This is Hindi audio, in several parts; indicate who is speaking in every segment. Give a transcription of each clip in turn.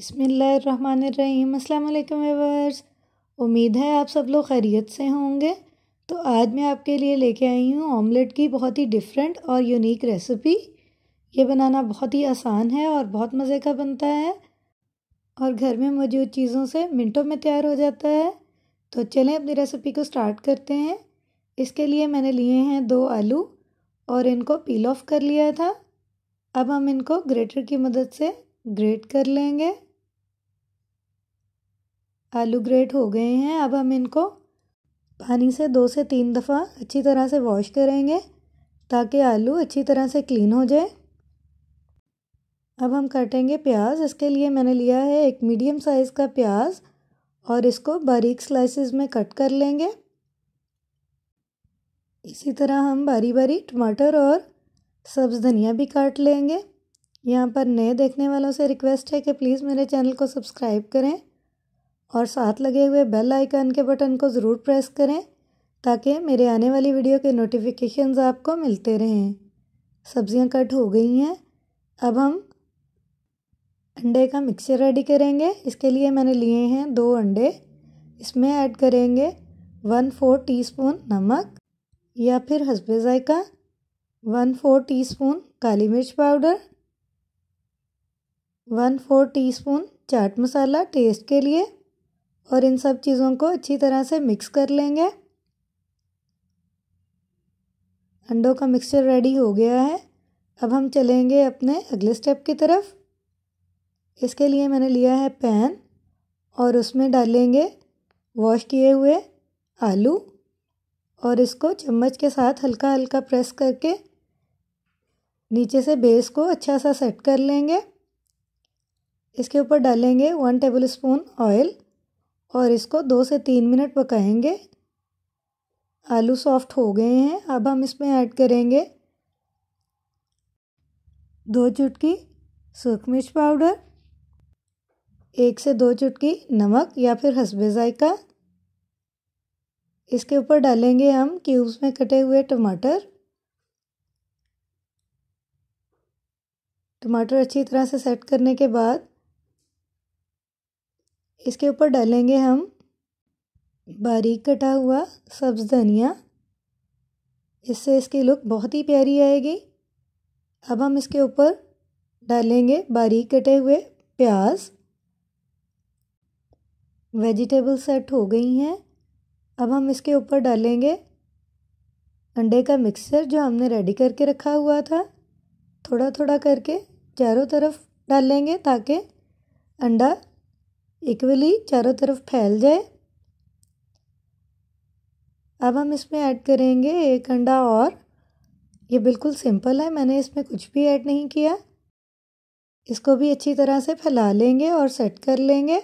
Speaker 1: बसमीम अल्लाम एवर्स उम्मीद है आप सब लोग खैरियत से होंगे तो आज मैं आपके लिए लेके आई हूँ ऑमलेट की बहुत ही डिफरेंट और यूनिक रेसिपी ये बनाना बहुत ही आसान है और बहुत मज़े का बनता है और घर में मौजूद चीज़ों से मिनटों में तैयार हो जाता है तो चलें अपनी रेसिपी को स्टार्ट करते हैं इसके लिए मैंने लिए हैं दो आलू और इनको पील ऑफ कर लिया था अब हम इनको ग्रेटर की मदद से ग्रेट कर लेंगे आलू ग्रेट हो गए हैं अब हम इनको पानी से दो से तीन दफ़ा अच्छी तरह से वॉश करेंगे ताकि आलू अच्छी तरह से क्लीन हो जाए अब हम काटेंगे प्याज इसके लिए मैंने लिया है एक मीडियम साइज़ का प्याज और इसको बारीक स्लाइसेस में कट कर लेंगे इसी तरह हम बारी बारी टमाटर और सब्ज़ धनिया भी काट लेंगे यहाँ पर नए देखने वालों से रिक्वेस्ट है कि प्लीज़ मेरे चैनल को सब्सक्राइब करें और साथ लगे हुए बेल आइकन के बटन को ज़रूर प्रेस करें ताकि मेरे आने वाली वीडियो के नोटिफिकेशंस आपको मिलते रहें सब्ज़ियाँ कट हो गई हैं अब हम अंडे का मिक्सचर रेडी करेंगे इसके लिए मैंने लिए हैं दो अंडे इसमें ऐड करेंगे वन फोर टीस्पून नमक या फिर हसबे ज़ायका वन फोर टीस्पून काली मिर्च powder one four teaspoon chaat masala taste के लिए और इन सब चीज़ों को अच्छी तरह से मिक्स कर लेंगे अंडों का मिक्सचर रेडी हो गया है अब हम चलेंगे अपने अगले स्टेप की तरफ इसके लिए मैंने लिया है पैन और उसमें डालेंगे वॉश किए हुए आलू और इसको चम्मच के साथ हल्का हल्का प्रेस करके नीचे से बेस को अच्छा सा सेट कर लेंगे इसके ऊपर डालेंगे वन टेबल स्पून ऑयल और इसको दो से तीन मिनट पकाएंगे आलू सॉफ्ट हो गए हैं अब हम इसमें ऐड करेंगे दो चुटकी सूख मिर्च पाउडर एक से दो चुटकी नमक या फिर हसबे ज़ायका इसके ऊपर डालेंगे हम क्यूब्स में कटे हुए टमाटर टमाटर अच्छी तरह से सेट करने के बाद इसके ऊपर डालेंगे हम बारीक कटा हुआ सब्ज़ धनिया इससे इसकी लुक बहुत ही प्यारी आएगी अब हम इसके ऊपर डालेंगे बारीक कटे हुए प्याज वेजिटेबल सेट हो गई हैं अब हम इसके ऊपर डालेंगे अंडे का मिक्सचर जो हमने रेडी करके रखा हुआ था थोड़ा थोड़ा करके चारों तरफ डालेंगे ताकि अंडा इक्वली चारों तरफ फैल जाए अब हम इसमें ऐड करेंगे एक अंडा और ये बिल्कुल सिंपल है मैंने इसमें कुछ भी ऐड नहीं किया इसको भी अच्छी तरह से फैला लेंगे और सेट कर लेंगे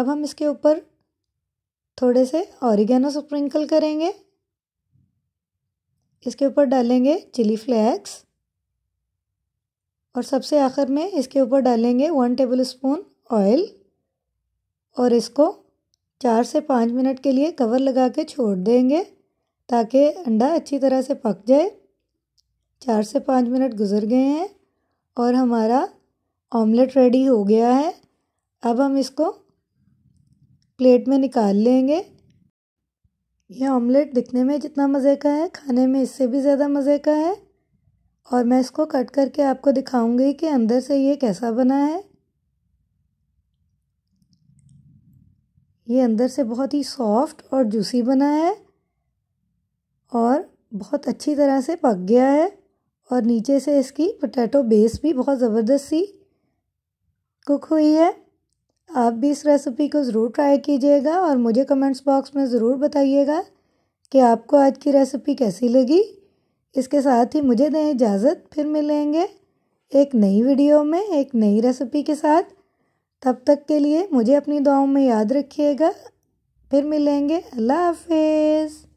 Speaker 1: अब हम इसके ऊपर थोड़े से ऑरिगेनो स्प्रिंकल करेंगे इसके ऊपर डालेंगे चिली फ्लेक्स और सबसे आखिर में इसके ऊपर डालेंगे वन टेबल स्पून ऑयल और इसको चार से पाँच मिनट के लिए कवर लगा के छोड़ देंगे ताकि अंडा अच्छी तरह से पक जाए चार से पाँच मिनट गुजर गए हैं और हमारा ऑमलेट रेडी हो गया है अब हम इसको प्लेट में निकाल लेंगे यह ऑमलेट दिखने में जितना मज़े का है खाने में इससे भी ज़्यादा मज़े का है और मैं इसको कट करके आपको दिखाऊंगी कि अंदर से ये कैसा बना है ये अंदर से बहुत ही सॉफ्ट और जूसी बना है और बहुत अच्छी तरह से पक गया है और नीचे से इसकी पोटैटो बेस भी बहुत ज़बरदस्त सी कुक हुई है आप भी इस रेसिपी को ज़रूर ट्राई कीजिएगा और मुझे कमेंट्स बॉक्स में ज़रूर बताइएगा कि आपको आज की रेसिपी कैसी लगी इसके साथ ही मुझे दें इजाज़त फिर मिलेंगे एक नई वीडियो में एक नई रेसिपी के साथ तब तक के लिए मुझे अपनी दुआओं में याद रखिएगा फिर मिलेंगे अल्लाह हाफिज़